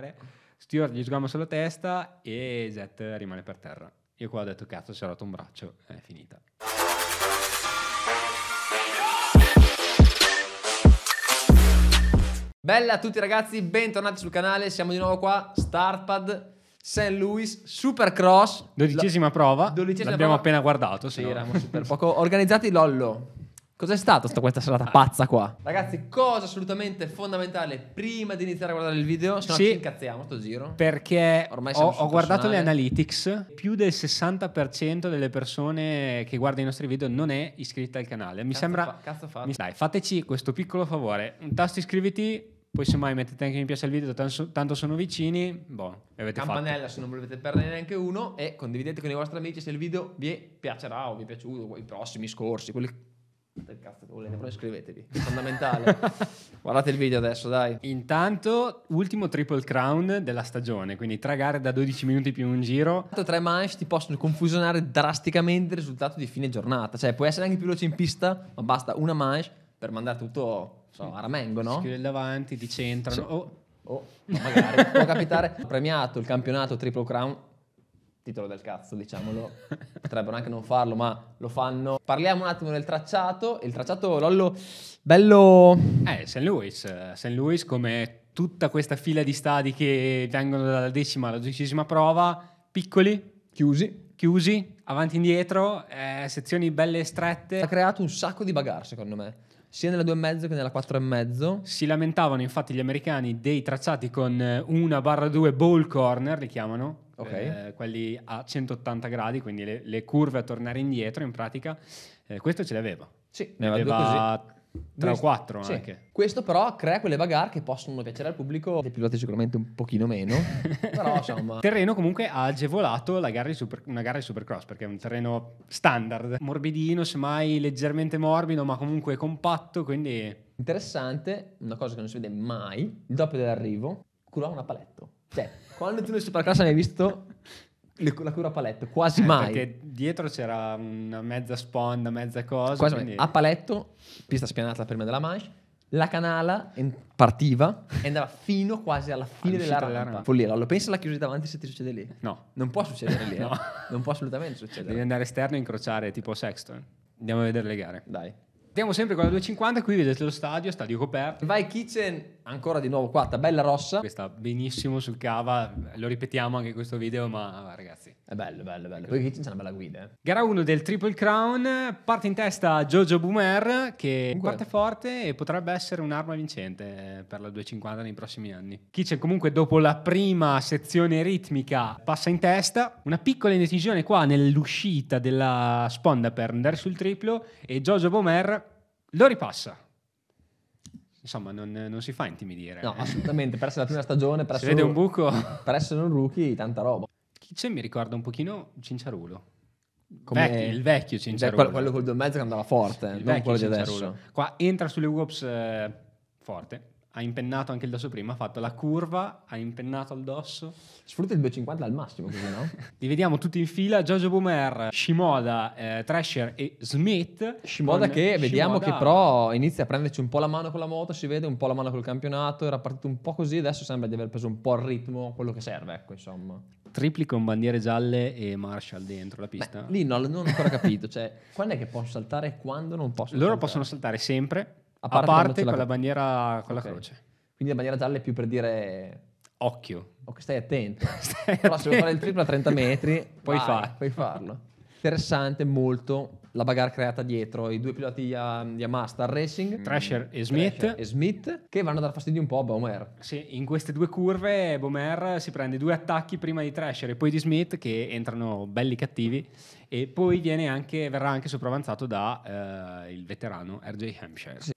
fare. Stewart gli sgomma sulla testa e Jet rimane per terra. Io qua ho detto cazzo, si è rotto un braccio, è finita. Bella a tutti ragazzi, bentornati sul canale, siamo di nuovo qua, Startpad, St. Louis, Supercross. Dodicesima prova, dodicesima l'abbiamo prova. appena guardato. Sì, no. eravamo super poco organizzati, Lollo. Cos'è stata questa serata ah, pazza qua? Ragazzi, cosa assolutamente fondamentale prima di iniziare a guardare il video, se no sì, ci incazziamo sto giro. Perché Ormai ho, ho guardato le analytics, più del 60% delle persone che guardano i nostri video non è iscritta al canale. Mi cazzo sembra... Fa, cazzo fa. Mi, dai, fateci questo piccolo favore, un tasto iscriviti, poi semmai mettete anche mi piace al video, tanto sono vicini, boh, avete Campanella fatto. se non volete perdere neanche uno e condividete con i vostri amici se il video vi piacerà o vi è piaciuto, i prossimi, scorsi, quelli del cazzo che volete, però iscrivetevi, fondamentale. Guardate il video adesso, dai. Intanto, ultimo triple crown della stagione, quindi tre gare da 12 minuti più un giro. Tre manche ti possono confusionare drasticamente il risultato di fine giornata, cioè puoi essere anche più veloce in pista, ma basta una manche per mandare tutto so, a ramengo, no? Scrive davanti, ti centrano. Sì. Oh. oh. magari può capitare. Ho premiato il campionato triple crown titolo del cazzo, diciamolo. Potrebbero anche non farlo, ma lo fanno. Parliamo un attimo del tracciato. Il tracciato, Lollo, bello... Eh, St. Louis. Eh, St. Louis, come tutta questa fila di stadi che vengono dalla decima alla dodicesima prova, piccoli, chiusi, chiusi avanti e indietro, eh, sezioni belle e strette. Ha creato un sacco di bagarre, secondo me sia nella 2,5 che nella 4,5. Si lamentavano infatti gli americani dei tracciati con eh, una barra 2 ball corner, li chiamano, okay. eh, quelli a 180 gradi, quindi le, le, curve a tornare indietro in pratica. Eh, questo ce l'aveva. Sì, ne aveva, aveva 3 o 4 sì. anche. Questo però crea quelle bagarre che possono piacere al pubblico, dei piloti sicuramente un pochino meno, però insomma... Terreno comunque ha agevolato gara super, una gara di Supercross perché è un terreno standard, morbidino, semmai leggermente morbido ma comunque compatto, quindi... Interessante, una cosa che non si vede mai, dopo dell'arrivo, curava una paletto. Cioè, quando tu nel Supercross hai visto la cura paletto, quasi eh, mai. Perché dietro c'era una mezza sponda, mezza cosa. Quasi quindi... A paletto, pista spianata prima della Manche, la canala partiva e andava fino quasi alla fine della rampa. rampa. Follia, lo pensa la chiusi davanti se ti succede lì? No. Non può succedere lì, eh. no. Eh? Non può assolutamente succedere. Devi andare esterno e incrociare tipo Sexton. Andiamo a vedere le gare. Dai. Andiamo sempre con la 250, qui vedete lo stadio, stadio coperto. Vai Kitchen, Ancora di nuovo qua, tabella rossa. Questa benissimo sul cava, lo ripetiamo anche in questo video, ma ragazzi. È bello, bello, bello. Poi qui c'è una bella guida. Eh. Gara 1 del Triple Crown, parte in testa Jojo Boomer che comunque. parte forte e potrebbe essere un'arma vincente eh, per la 250 nei prossimi anni. Kitchen comunque dopo la prima sezione ritmica passa in testa, una piccola indecisione qua nell'uscita della sponda per andare sul triplo e Jojo Boomer lo ripassa insomma, non, non, si fa intimidire. No, assolutamente, per essere la prima stagione, per, essere, un buco. per essere un rookie, tanta roba. Chi c'è mi ricorda un pochino Cinciarulo. Come Vecchi, il vecchio Cinciarulo. Quello, quello col due mezzo che andava forte, il non quello di adesso. Qua entra sulle Uops eh, forte ha impennato anche il dosso prima, ha fatto la curva, ha impennato il dosso. Sfrutta il 250 al massimo, così no? Li vediamo tutti in fila, Giorgio Boomer, Shimoda, eh, Thrasher e Smith. Shimoda che vediamo Shimoda... che però inizia a prenderci un po' la mano con la moto, si vede un po' la mano col campionato, era partito un po' così, adesso sembra di aver preso un po' il ritmo, quello che serve, ecco insomma. Tripli con bandiere gialle e Marshall dentro la pista. Beh, lì no, non ho ancora capito, cioè quando è che posso saltare e quando non posso Loro saltare. possono saltare sempre, a parte, a parte con la, bandiera con okay. la croce. Quindi la bandiera gialla è più per dire... Occhio. Ok, stai attento. stai attento. se vuoi fare il triplo a 30 metri, puoi, vai, far. puoi farlo. Interessante molto la bagarre creata dietro, i due piloti di um, Amastar Racing, mm. Thrasher e Smith, Thrasher e Smith che vanno a dar fastidio un po' a Bomer. Sì, in queste due curve Bomer si prende due attacchi prima di Thrasher e poi di Smith che entrano belli cattivi e poi anche, verrà anche sopravanzato da eh, il veterano RJ Hampshire. Sì.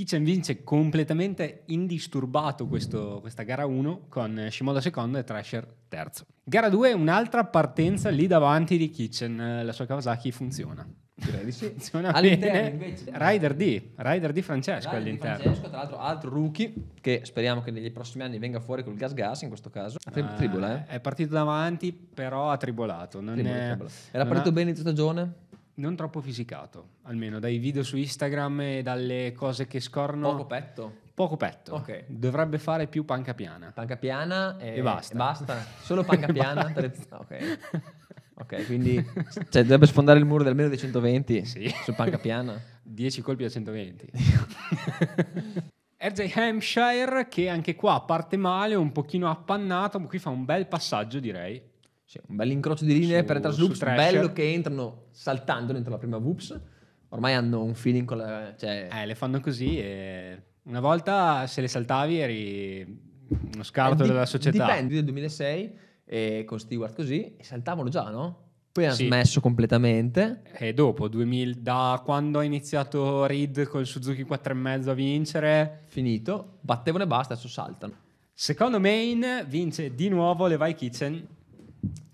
Kitchen vince completamente indisturbato questo, questa gara 1 con Shimoda secondo e Thrasher terzo. Gara 2 un'altra partenza lì davanti di Kitchen, la sua Kawasaki funziona. Direi di sì. Funziona all'interno bene. invece. Rider D, Rider D Francesco Rider all'interno. Francesco, tra l'altro altro rookie che speriamo che negli prossimi anni venga fuori col gas gas in questo caso. Ha tri- eh? È partito davanti però ha tribolato. Non, tribolato, è, tribolato. non Era partito ha... bene in stagione? non troppo fisicato, almeno dai video su Instagram e dalle cose che scorrono. Poco petto. Poco petto. Okay. Dovrebbe fare più panca piana. Panca piana e, e basta. E basta. Solo panca piana. per... ok. Ok, quindi cioè, dovrebbe sfondare il muro del meno dei 120 sì. su panca piana. 10 colpi da 120. RJ Hampshire che anche qua parte male, un pochino appannato, ma qui fa un bel passaggio direi sì, un bel incrocio di linee su, per Trasloops, bello che entrano saltando dentro la prima Whoops. Ormai hanno un feeling con la... Cioè... Eh, le fanno così e... Una volta se le saltavi eri uno scarto eh, della società. Dipende del 2006 eh, con Stewart così, e saltavano già, no? Poi hanno sì. smesso completamente. E dopo, 2000, da quando ha iniziato Reed con il Suzuki 4,5 a vincere... Finito, battevano e basta, adesso saltano. Secondo main vince di nuovo Levi Kitchen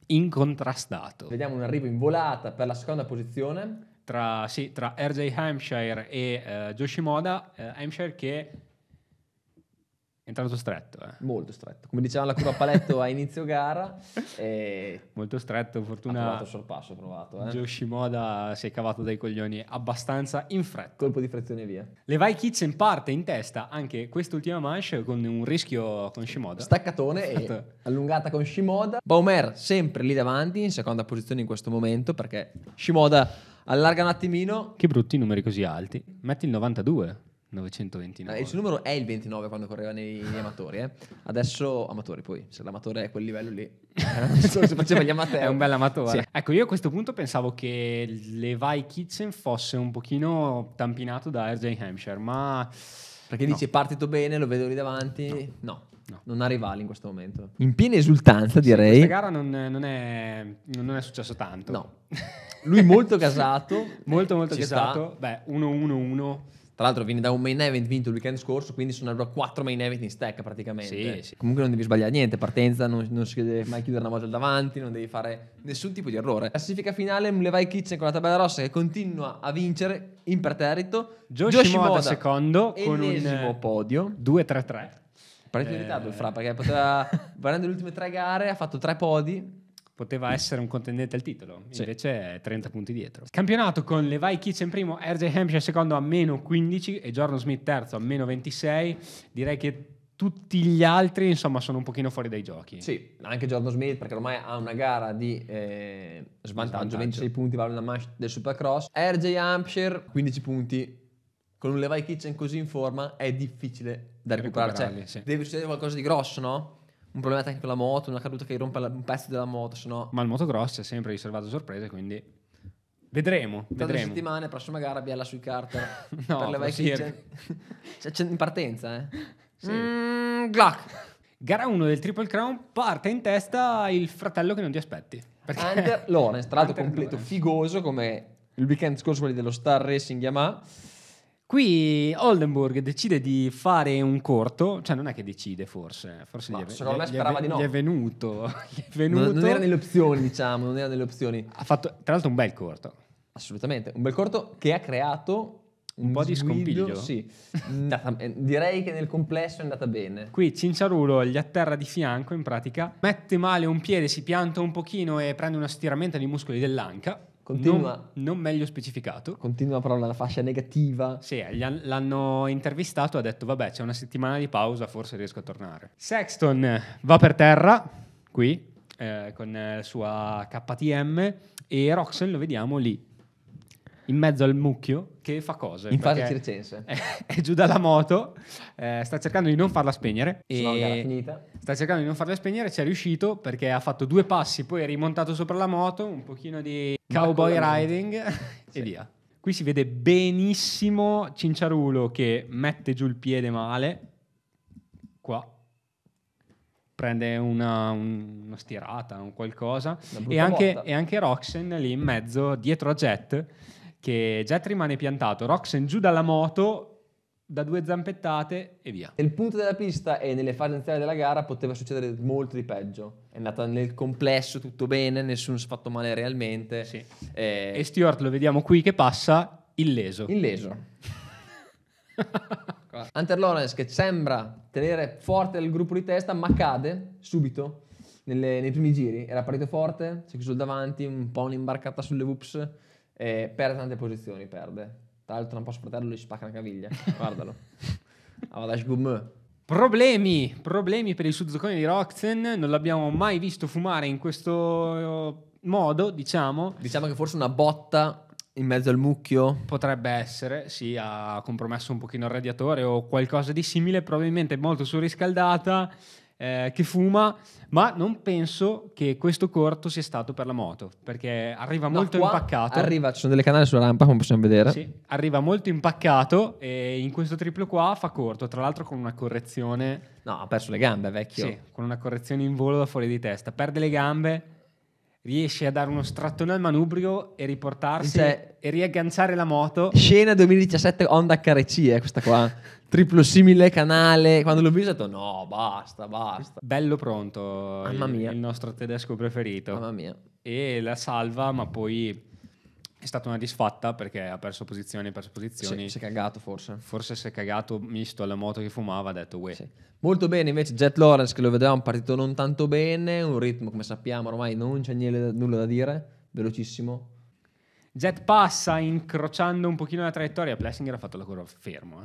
incontrastato. Vediamo un arrivo in volata per la seconda posizione. Tra, sì, tra RJ Hampshire e uh, eh, Yoshimoda, uh, eh, Hampshire che è entrato stretto. Eh. Molto stretto. Come diceva la curva paletto a inizio gara. E... Molto stretto, fortuna. Ha provato sorpasso, ha provato. Eh. Yoshimoda si è cavato dai coglioni abbastanza in fretta. Colpo di frizione via. Le vai Kitchen parte in testa anche quest'ultima manche con un rischio con Shimoda. Staccatone e esatto. allungata con Shimoda. Baumer sempre lì davanti, in seconda posizione in questo momento, perché Shimoda allarga un attimino. Che brutti numeri così alti. Metti il 92. 929. Eh, il suo numero è il 29 quando correva nei, nei amatori. Eh. Adesso amatori, poi se l'amatore è quel livello lì, si faceva gli amatori. È un bel amatore. Sì. Ecco, io a questo punto pensavo che Levi Kitchen fosse un pochino tampinato da RJ Hampshire, ma... Perché no. dice partito bene, lo vedo lì davanti. No. no. No. Non ha rivali in questo momento. In piena esultanza, direi. Sì, questa gara non, non, è, non, è, successo tanto. No. Lui molto gasato. molto, molto gasato. Beh, 1-1-1. Tra l'altro viene da un main event vinto il weekend scorso, quindi sono arrivati quattro main event in stack praticamente. Sì, sì. Comunque non devi sbagliare niente, partenza, non, non si deve mai chiudere una volta davanti, non devi fare nessun tipo di errore. Classifica finale, Mlevai Kitchen con la tabella rossa che continua a vincere in imperterrito. Yoshimoda secondo con un podio. 2-3-3. Parecchio eh. in ritardo il Fra perché poteva, guardando le ultime tre gare ha fatto tre podi poteva essere un contendente al titolo, invece sì. è 30 punti dietro. Campionato con Levi Kitchen primo, RJ Hampshire secondo a meno 15 e Jordan Smith terzo a meno 26. Direi che tutti gli altri insomma sono un pochino fuori dai giochi. Sì, anche Jordan Smith perché ormai ha una gara di eh, svantaggio, svantaggio, 26 punti vale una match del Supercross. RJ Hampshire 15 punti, con un Levi Kitchen così in forma è difficile da recuperare. Cioè, sì. Deve succedere qualcosa di grosso, no? un problema tecnico la moto, una caduta che rompa la, un pezzo della moto, sennò... Ma il motocross è sempre riservato a sorprese, quindi vedremo. Tra vedremo. due settimane, prossima gara, biella sui carter no, per le vecchie... Gen... c'è, cioè, c'è in partenza, eh? Sì. Mm, Glock! Gara 1 del Triple Crown parte in testa il fratello che non ti aspetti. Perché... Hunter Lawrence, tra l'altro completo Lawrence. figoso come il weekend scorso quelli dello Star Racing Yamaha Qui Oldenburg decide di fare un corto, cioè non è che decide forse, forse no, gli, è, secondo gli, me sperava gli è, di no. Gli è venuto, gli è venuto. Non, non, era nelle opzioni, diciamo, non era nelle opzioni. Ha fatto tra l'altro un bel corto. Assolutamente, un bel corto che ha creato un, un po' di scompiglio. Sì, mm, andata, eh, direi che nel complesso è andata bene. Qui Cinciarulo gli atterra di fianco in pratica, mette male un piede, si pianta un pochino e prende uno stiramento nei muscoli dell'anca Continua. Non, non, meglio specificato. Continua però nella fascia negativa. Sì, eh, l'hanno intervistato e ha detto, vabbè, c'è una settimana di pausa, forse riesco a tornare. Sexton va per terra, qui, eh, con eh, la sua KTM, e Roxon lo vediamo lì, in mezzo al mucchio che fa cose. In fase circense. È, è, giù dalla moto, eh, sta cercando di non farla spegnere. E Sta cercando di non farla spegnere, ci è riuscito perché ha fatto due passi, poi è rimontato sopra la moto, un pochino di cowboy riding sì. e via. Qui si vede benissimo Cinciarulo che mette giù il piede male, qua prende una, una stirata, un qualcosa, e anche, e anche, Roxen lì in mezzo, dietro a Jet, che Jet rimane piantato, Roxen giù dalla moto da due zampettate e via. Nel punto della pista e nelle fasi iniziali della gara poteva succedere molto di peggio. È andata nel complesso tutto bene, nessuno si è fatto male realmente. Sì. E... e Stewart lo vediamo qui che passa illeso. Illeso. Hunter Lawrence che sembra tenere forte il gruppo di testa ma cade subito nelle, nei primi giri. Era partito forte, si è chiuso davanti, un po' un'imbarcata sulle whoops e perde tante posizioni, perde. Tra l'altro non po' fratello gli spacca la caviglia, guardalo. Vada Gumeux. Problemi, problemi per il Suzukone di Roxen, non l'abbiamo mai visto fumare in questo uh, modo, diciamo. Diciamo che forse una botta in mezzo al mucchio? Potrebbe essere, sì, ha compromesso un pochino il radiatore o qualcosa di simile, probabilmente molto surriscaldata eh, che fuma, ma non penso che questo corto sia stato per la moto, perché arriva no, molto impaccato. Arriva, ci sono delle canali sulla rampa come possiamo vedere. Sì, arriva molto impaccato e in questo triplo qua fa corto, tra l'altro con una correzione... No, ha perso le gambe, vecchio. Sì, con una correzione in volo da fuori di testa. Perde le gambe riesce a dare uno strattone al manubrio e riportarsi cioè, e riagganciare la moto. Scena 2017 Honda HRC, eh, questa qua. Triplo simile canale. Quando l'ho visto ho detto no, basta, basta. Bello pronto, Mamma il, mia. il nostro tedesco preferito. Mamma mia. E la salva, ma poi è stata una disfatta perché ha perso posizioni, ha perso posizioni. Sì, si è cagato forse. Forse si è cagato misto alla moto che fumava, ha detto uè. Sì. Molto bene invece Jet Lawrence che lo vedevamo partito non tanto bene, un ritmo come sappiamo ormai non c'è niente, nulla da dire, velocissimo. Jet passa incrociando un pochino la traiettoria, Plessinger ha fatto la curva fermo.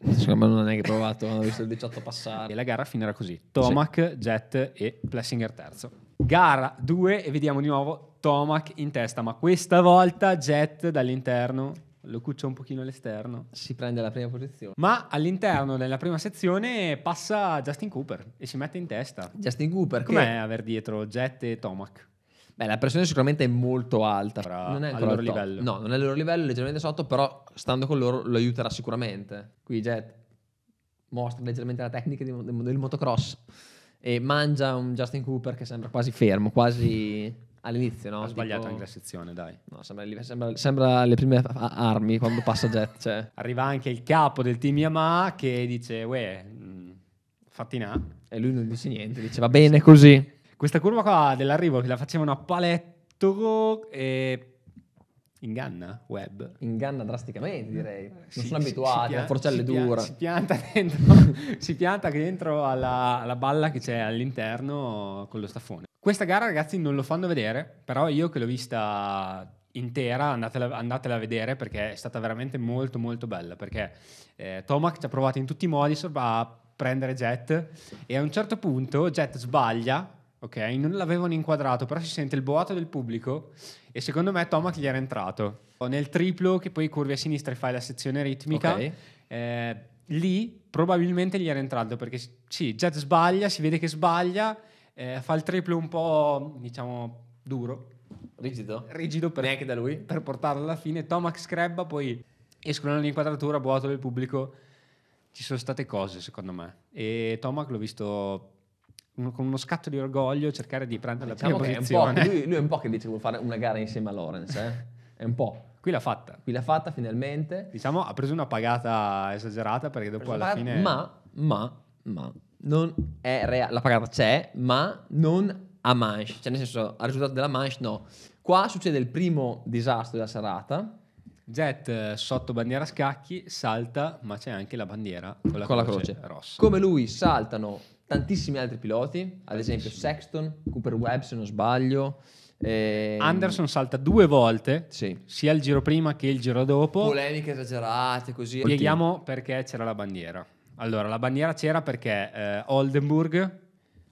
Eh. Secondo me non è che provato, ho visto il 18 passare. E la gara finirà così. Tomac, sì. Jet e Plessinger terzo. Gara 2 e vediamo di nuovo Tomac in testa, ma questa volta Jet dall'interno lo cuccia un pochino all'esterno. Si prende la prima posizione. Ma all'interno della prima sezione passa Justin Cooper e si mette in testa. Justin Cooper, com'è che... aver dietro Jet e Tomac? Beh, la pressione sicuramente è molto alta. Però non è al loro top. livello. No, non è al loro livello, leggermente sotto, però stando con loro lo aiuterà sicuramente. Qui Jet mostra leggermente la tecnica del motocross e mangia un Justin Cooper che sembra quasi fermo, quasi all'inizio, no? Ha sbagliato tipo... anche la sezione, dai. No, sembra, sembra, sembra le prime armi quando passa Jet. Cioè. Arriva anche il capo del team Yamaha che dice, uè, mm, fattinà. E lui non dice niente, dice, va bene così. Questa curva qua dell'arrivo che la facevano a paletto e... Inganna web. Inganna drasticamente, mm. direi. Non si, sono abituati, la forcella è dura. Si pianta, dentro, si pianta dentro alla, alla, balla che c'è all'interno con lo staffone. Questa gara, ragazzi, non lo fanno vedere, però io che l'ho vista intera, andatela, andatela a vedere perché è stata veramente molto molto bella, perché eh, Tomac ci ha provato in tutti i modi a prendere Jet e a un certo punto Jet sbaglia, ok? Non l'avevano inquadrato, però si sente il boato del pubblico e secondo me Tomac gli era entrato. Nel triplo che poi curvi a sinistra e fai la sezione ritmica, okay. eh, lì probabilmente gli era entrato perché sì, Jet sbaglia, si vede che sbaglia eh, fa il triplo un po', diciamo, duro. Rigido. Rigido per, neanche da lui. Per portarlo alla fine. Tomax Screbba poi escono dall'inquadratura, vuoto del pubblico. Ci sono state cose, secondo me. E Tomac l'ho visto uno, con uno scatto di orgoglio cercare di prendere diciamo la prima posizione. È lui, lui, è un po' che dice che vuole fare una gara insieme a Lorenz, eh? È un po'. Qui l'ha fatta. Qui l'ha fatta finalmente. Diciamo, ha preso una pagata esagerata perché dopo alla pagata, fine... Ma, ma, ma, non è reale, la pagata c'è, ma non a manche, cioè nel senso al risultato della manche no. Qua succede il primo disastro della serata. Jet eh, sotto bandiera a scacchi salta, ma c'è anche la bandiera con la, con croce, la croce, rossa. Come lui saltano tantissimi altri piloti, ad esempio Sexton, Cooper Webb se non sbaglio. E... Ehm, Anderson salta due volte, sì. sia il giro prima che il giro dopo. Polemiche esagerate, così. Spieghiamo perché c'era la bandiera. Allora, la bandiera c'era perché eh, Oldenburg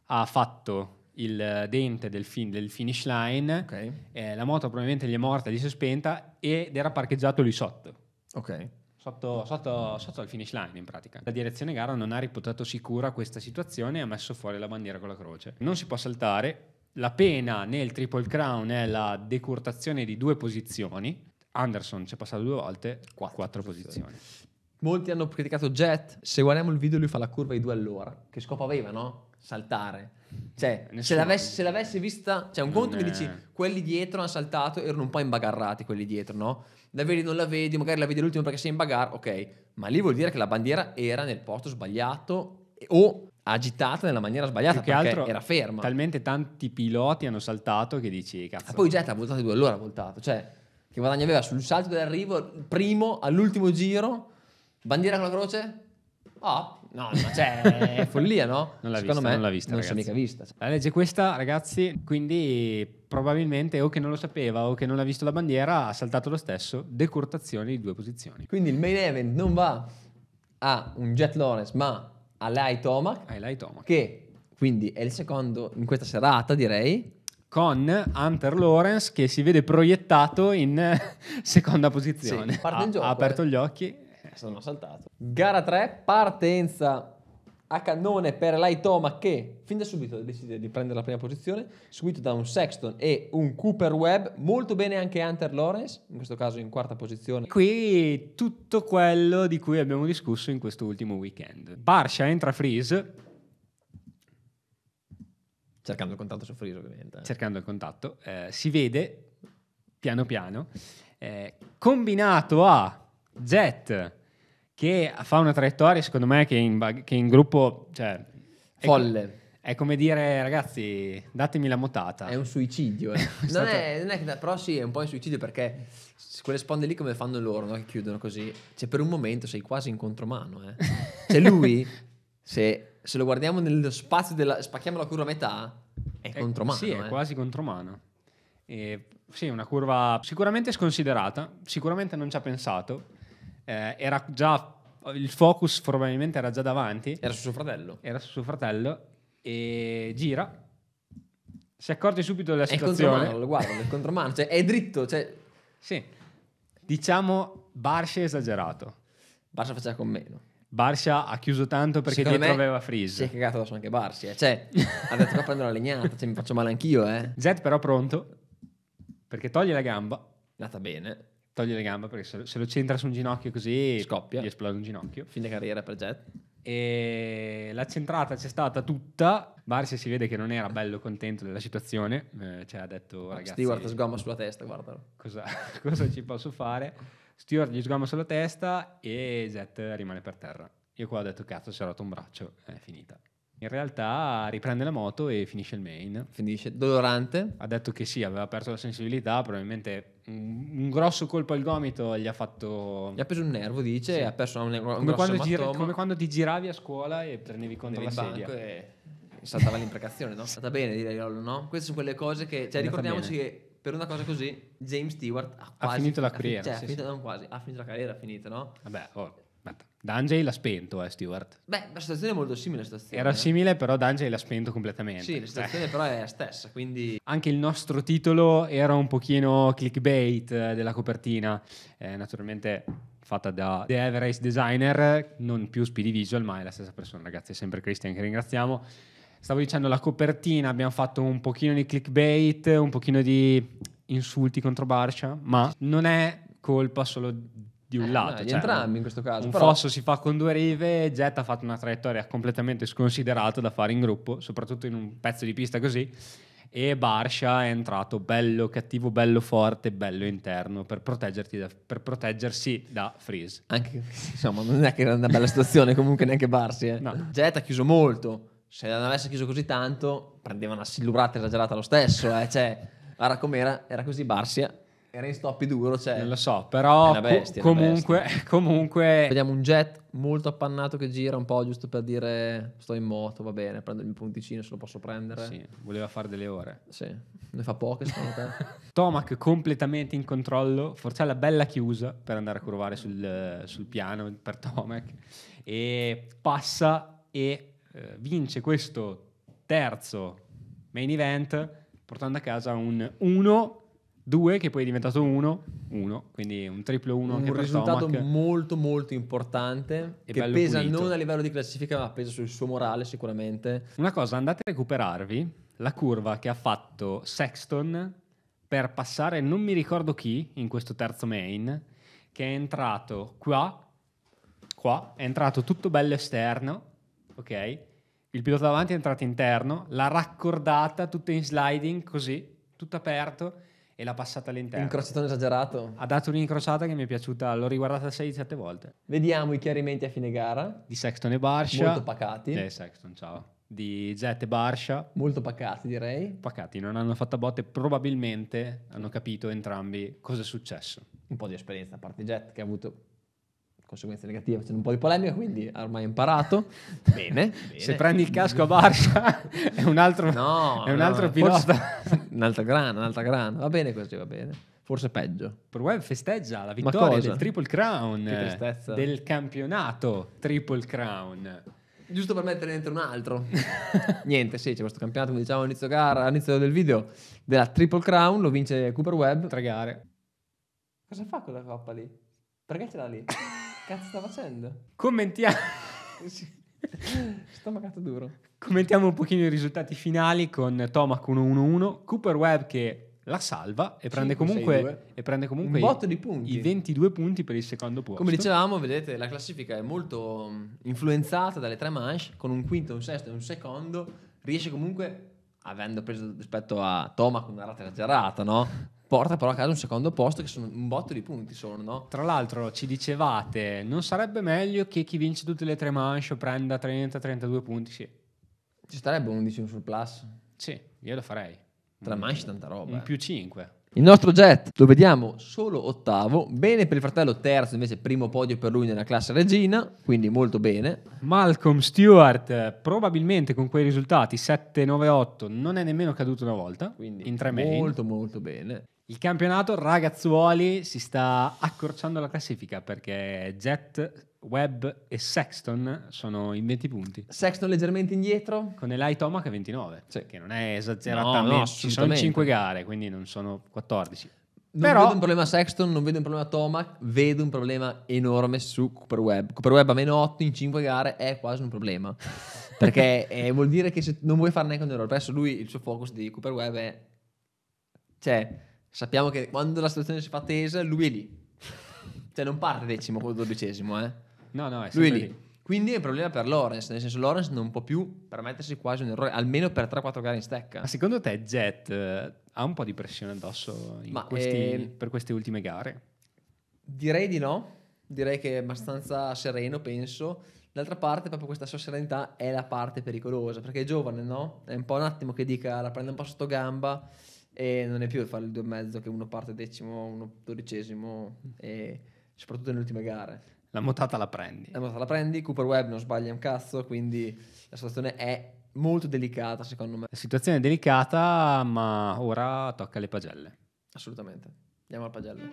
ha fatto il dente del, fin- del finish line, okay. eh, la moto probabilmente gli è morta, gli si è spenta ed era parcheggiato lì sotto. Ok. Sotto, sotto, sotto il finish line in pratica. La direzione gara non ha riputato sicura questa situazione e ha messo fuori la bandiera con la croce. Non si può saltare, la pena nel Triple Crown è la decurtazione di due posizioni. Anderson ci è passato due volte, quattro, quattro posizioni. posizioni. Molti hanno criticato Jet. Se guardiamo il video, lui fa la curva di due all'ora. Che scopo aveva, no? Saltare. Cioè, se l'avessi, se l'avessi, vista, cioè, un conto è... mi dici, quelli dietro hanno saltato, erano un po' imbagarrati quelli dietro, no? La vedi, non la vedi, magari la vedi l'ultimo perché sei in bagar, ok. Ma lì vuol dire che la bandiera era nel posto sbagliato o agitata nella maniera sbagliata Più che perché altro, era ferma. Talmente tanti piloti hanno saltato che dici, cazzo. E ah, poi Jet ha voltato due all'ora, ha voltato, cioè, che guadagno aveva sul salto dell'arrivo, primo all'ultimo giro Bandiera con la croce? Oh, no, no, cioè, è follia, no? Non l'ha Secondo vista, me non l'ha vista, non l'ha mica vista. La legge questa, ragazzi, quindi probabilmente o che non lo sapeva o che non ha visto la bandiera ha saltato lo stesso, decurtazione di due posizioni. Quindi il main event non va a un Jet Lawrence, ma a Lai Tomac. A Tomac. Che quindi è il secondo in questa serata, direi con Hunter Lawrence che si vede proiettato in seconda posizione. Sì, parte ha, gioco, ha aperto eh. gli occhi eh, sono saltato. Gara 3, partenza a cannone per l'Aitoma che fin da subito decide di prendere la prima posizione, seguito da un Sexton e un Cooper Webb, molto bene anche Hunter Lawrence, in questo caso in quarta posizione. Qui tutto quello di cui abbiamo discusso in questo ultimo weekend. Barsha entra freeze. Cercando il contatto su freeze ovviamente. Cercando il contatto. Eh, si vede piano piano, eh, combinato a Jet che fa una traiettoria secondo me che in, che in gruppo cioè, folle è, è, come dire ragazzi datemi la motata è un suicidio eh. è non, è, non, è, che però sì è un po' un suicidio perché quelle sponde lì come fanno loro no? che chiudono così cioè per un momento sei quasi in contromano eh. cioè lui se, se, lo guardiamo nello spazio della spacchiamo la curva a metà è, è contromano sì eh. è quasi contromano e, sì, una curva sicuramente sconsiderata, sicuramente non ci ha pensato, eh, era già il focus probabilmente era già davanti. Era su suo fratello. Era su suo fratello e gira. Si accorge subito della situazione. È lo guarda, è contromano, cioè è dritto. Cioè... Sì. Diciamo, Barsha è esagerato. Barsha faceva con meno. Barsha ha chiuso tanto perché Secondo dietro aveva Freeze. Si è cagato addosso anche Barsha eh. Cioè, ha detto qua prendo la legnata, cioè, mi faccio male anch'io, eh. Zed però pronto, perché toglie la gamba. È andata bene togli le gambe perché se, se lo centra su un ginocchio così scoppia, gli esplode un ginocchio. Fine carriera per Jet. E la centrata c'è stata tutta. Barsi si vede che non era bello contento della situazione, eh, cioè ha detto ah, ragazzi... Stewart sgomma sulla testa, guardalo. Cosa, cosa ci posso fare? Stewart gli sgomma sulla testa e Jet rimane per terra. Io qua ho detto cazzo si è rotto un braccio, è finita. In realtà riprende la moto e finisce il main. Finisce dolorante. Ha detto che sì, aveva perso la sensibilità, probabilmente un grosso colpo al gomito gli ha fatto. Gli ha preso un nervo, dice, sì. e ha perso un, un come, quando come quando ti giravi a scuola e prendevi contro Devi la sedia. E... Saltava l'imprecazione, no? È stata bene, direi, no? Queste sono quelle cose che. Cioè, ricordiamoci bene. che per una cosa così, James Stewart ha, cioè, quasi, ha finito la carriera. Cioè, sì, ha, finito, sì. quasi, ha finito la carriera, ha finito, no? Vabbè, oh. Aspetta. Dungey l'ha spento, eh, Stewart. Beh, la situazione è molto simile. Situazione, Era eh. simile, però Dungey l'ha spento completamente. Sì, la situazione eh. però è la stessa, quindi... Anche il nostro titolo era un pochino clickbait eh, della copertina. Eh, naturalmente fatta da The Everest Designer, non più Speedy Visual, ma è la stessa persona, ragazzi. È sempre Christian che ringraziamo. Stavo dicendo la copertina, abbiamo fatto un pochino di clickbait, un pochino di insulti contro Barcia, ma non è colpa solo di un eh, lato. Di cioè, entrambi in questo caso. Un però... fosso si fa con due rive, Jet ha fatto una traiettoria completamente sconsiderata da fare in gruppo, soprattutto in un pezzo di pista così. E Barsha è entrato bello cattivo, bello forte, bello interno per, da, per proteggersi da Freeze. Anche insomma, non è che era una bella situazione comunque neanche Barsi. Eh. No. Jet ha chiuso molto. Se non avesse chiuso così tanto, prendeva una silurata esagerata lo stesso. Eh. Cioè, guarda com'era, era così Barsia eh era in stop duro, cioè... Non lo so, però bestia, co- comunque, comunque... Vediamo un jet molto appannato che gira un po' giusto per dire sto in moto, va bene, prendo il mio punticino se lo posso prendere. Sì, voleva fare delle ore. Sì, ne fa poche secondo te. Tomac completamente in controllo, Forcella bella chiusa per andare a curvare sul, sul piano per Tomac e passa e eh, vince questo terzo main event portando a casa un 1 2 che poi è diventato 1, 1, quindi un triplo 1 anche un risultato Tomac. molto molto importante e che pesa pulito. non a livello di classifica ma pesa sul suo morale sicuramente. Una cosa, andate a recuperarvi la curva che ha fatto Sexton per passare non mi ricordo chi in questo terzo main che è entrato qua qua, è entrato tutto bello esterno, ok? Il pilota davanti è entrato interno, l'ha raccordata tutta in sliding così, tutto aperto e l'ha passata all'interno. Incrociatone esagerato. Ha dato un'incrociata che mi è piaciuta, l'ho riguardata 6-7 volte. Vediamo i chiarimenti a fine gara. Di Sexton e Barsha. Molto pacati. Eh, Sexton, ciao. Di Jet e Barsha. Molto pacati, direi. Pacati, non hanno fatto botte, probabilmente hanno capito entrambi cosa è successo. Un po' di esperienza a parte Jet che ha avuto conseguenze negative facendo un po' di polemica, quindi ormai ho imparato. bene, bene, Se prendi il casco a Barca è un altro, no, è un no, altro pilota. un'altra grana, un'altra grana. Va bene così, va bene. Forse peggio. Per web festeggia la vittoria del Triple Crown. Del campionato Triple Crown. Giusto per mettere dentro un altro. Niente, sì, c'è questo campionato, come diciamo all'inizio, gara, all'inizio del video, della Triple Crown, lo vince Cooper Webb. Tre gare. Cosa fa quella coppa lì? Perché ce l'ha lì? Cazzo sta facendo? Commentiamo. Sto mancato duro. Commentiamo un pochino i risultati finali con Tomac 1-1-1, Cooper Webb che la salva e prende 5, comunque, 6, e prende comunque i, i, 22 punti per il secondo posto. Come dicevamo, vedete, la classifica è molto mm, influenzata dalle tre manche, con un quinto, un sesto e un secondo, riesce comunque avendo preso rispetto a Tomac una rata esagerata, no? porta però a casa un secondo posto che sono un botto di punti sono, no? Tra l'altro ci dicevate, non sarebbe meglio che chi vince tutte le tre manche prenda 30-32 punti? Sì. Ci starebbe 11 sul plus? Sì, io lo farei. Tre mm. manche tanta roba. Un eh. più 5. Il nostro Jet lo vediamo solo ottavo, bene per il fratello terzo, invece primo podio per lui nella classe regina, quindi molto bene. Malcolm Stewart probabilmente con quei risultati 7-9-8 non è nemmeno caduto una volta, quindi in tre mail. Molto molto bene. Il campionato ragazzuoli si sta accorciando la classifica perché Jet Webb e Sexton sono in 20 punti. Sexton leggermente indietro. Con Eli Tomac a 29, cioè, che non è esageratamente... No, no, ci sono 5 gare, quindi non sono 14. Non Però... vedo un problema Sexton, non vedo un problema Tomac, vedo un problema enorme su Cooper Webb. Cooper Webb a meno 8 in 5 gare è quasi un problema. perché eh, vuol dire che se non vuoi fare neanche un errore. Adesso lui, il suo focus di Cooper Webb è... Cioè, sappiamo che quando la situazione si fa tesa, lui è lì. Cioè, non parte decimo o dodicesimo, eh. No, no, è Lui lì. lì. Quindi è un problema per Lawrence, nel senso Lawrence non può più permettersi quasi un errore, almeno per 3-4 gare in stecca. Ma secondo te Jet eh, ha un po' di pressione addosso questi, eh, per queste ultime gare? Direi di no, direi che è abbastanza sereno, penso. D'altra parte, proprio questa sua serenità è la parte pericolosa, perché è giovane, no? È un po' un attimo che dica la prende un po' sotto gamba e non è più fare il due e mezzo che uno parte decimo, uno dodicesimo e soprattutto nelle ultime gare. La mutata la prendi. La mutata la prendi, Cooper Webb non sbaglia un cazzo, quindi la situazione è molto delicata secondo me. La situazione è delicata, ma ora tocca alle pagelle. Assolutamente. Andiamo alle pagelle.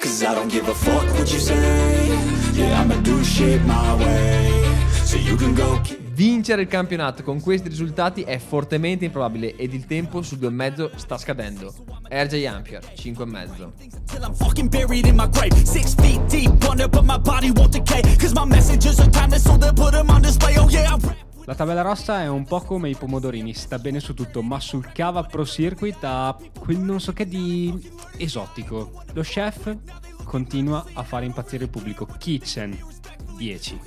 Cause I don't give a fuck what you say. Yeah, I'ma do shit my way. So you can go vincere il campionato con questi risultati è fortemente improbabile ed il tempo sul 2,5 sta scadendo. RJ Ampier, 5,5. La tabella rossa è un po' come i pomodorini, sta bene su tutto, ma sul Cava Pro Circuit ha quel non so che di esotico. Lo chef continua a fare impazzire il pubblico. Kitchen, 10.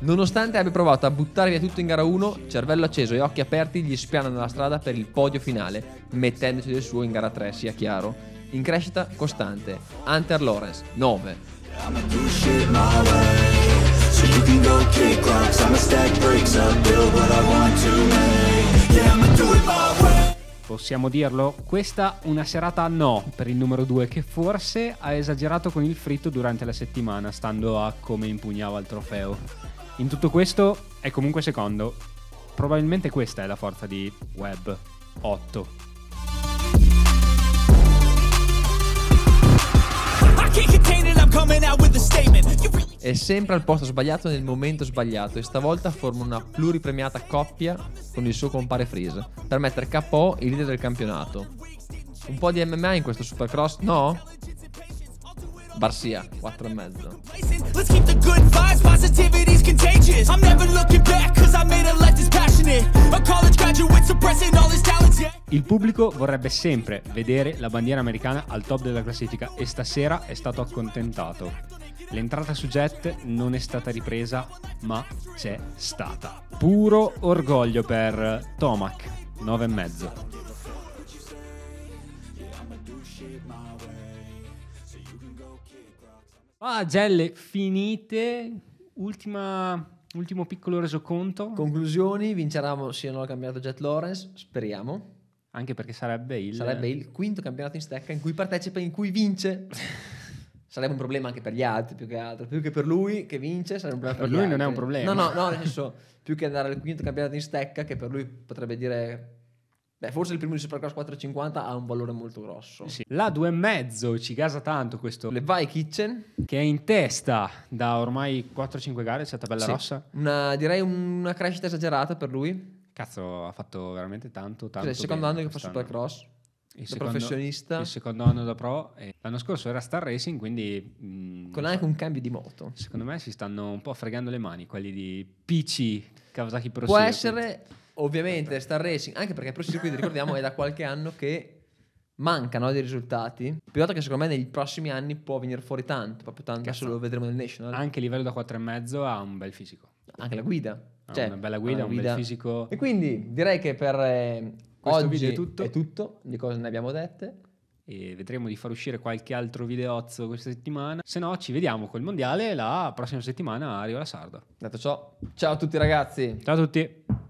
Nonostante abbia provato a buttare via tutto in gara 1, cervello acceso e occhi aperti gli spianano la strada per il podio finale, mettendosi del suo in gara 3, sia chiaro. In crescita costante, Hunter Lawrence 9, Possiamo dirlo? Questa una serata no per il numero 2 che forse ha esagerato con il fritto durante la settimana, stando a come impugnava il trofeo. In tutto questo è comunque secondo. Probabilmente questa è la forza di Web 8. È sempre al posto sbagliato nel momento sbagliato e stavolta forma una pluripremiata coppia con il suo compare Freeze per mettere KO il leader del campionato. Un po' di MMA in questo Supercross? No? Barsia, 4 e mezzo. Il pubblico vorrebbe sempre vedere la bandiera americana al top della classifica e stasera è stato accontentato. L'entrata su Jet non è stata ripresa, ma c'è stata. Puro orgoglio per Tomac, 9 e mezzo. Pagelle ah, finite, ultima Ultimo piccolo resoconto. Conclusioni, vinceranno siano al campionato Jet Lawrence, speriamo. Anche perché sarebbe il... sarebbe il... quinto campionato in stecca in cui partecipa e in cui vince. sarebbe un problema anche per gli altri, più che altro. Più che per lui che vince, sarebbe un problema. Per, per lui altri. non è un problema. No, no, no, nel più che andare al quinto campionato in stecca, che per lui potrebbe dire Beh, forse il primo di Supercross 450 ha un valore molto grosso. Sì. La 2,5 ci gasa tanto questo. Le Vai Kitchen. Che è in testa da ormai 4-5 gare, c'è la tabella sì. rossa. Una, direi una crescita esagerata per lui. Cazzo, ha fatto veramente tanto, cioè, tanto. Cioè, il secondo anno che fa Supercross. Il secondo, professionista. Il secondo anno da pro. l'anno scorso era Star Racing, quindi... Mh, mm, Con anche so. un cambio di moto. Secondo me si stanno un po' fregando le mani quelli di PC Kawasaki Pro Può essere... Ovviamente Star Racing, anche perché il prossimo Circuit ricordiamo è da qualche anno che mancano eh, dei risultati. Pilota che secondo me nei prossimi anni può venire fuori tanto, proprio tanto, Cazzo. lo vedremo nel National. Anche il livello da 4,5 ha un bel fisico. Anche la guida. cioè, una bella guida, una guida. bel fisico. E quindi direi che per eh, oggi è tutto. è tutto di cosa ne abbiamo dette e vedremo di far uscire qualche altro videozzo questa settimana. Se no, ci vediamo col mondiale la prossima settimana arriva La Sardo. Detto ciò, ciao a tutti ragazzi. Ciao a tutti.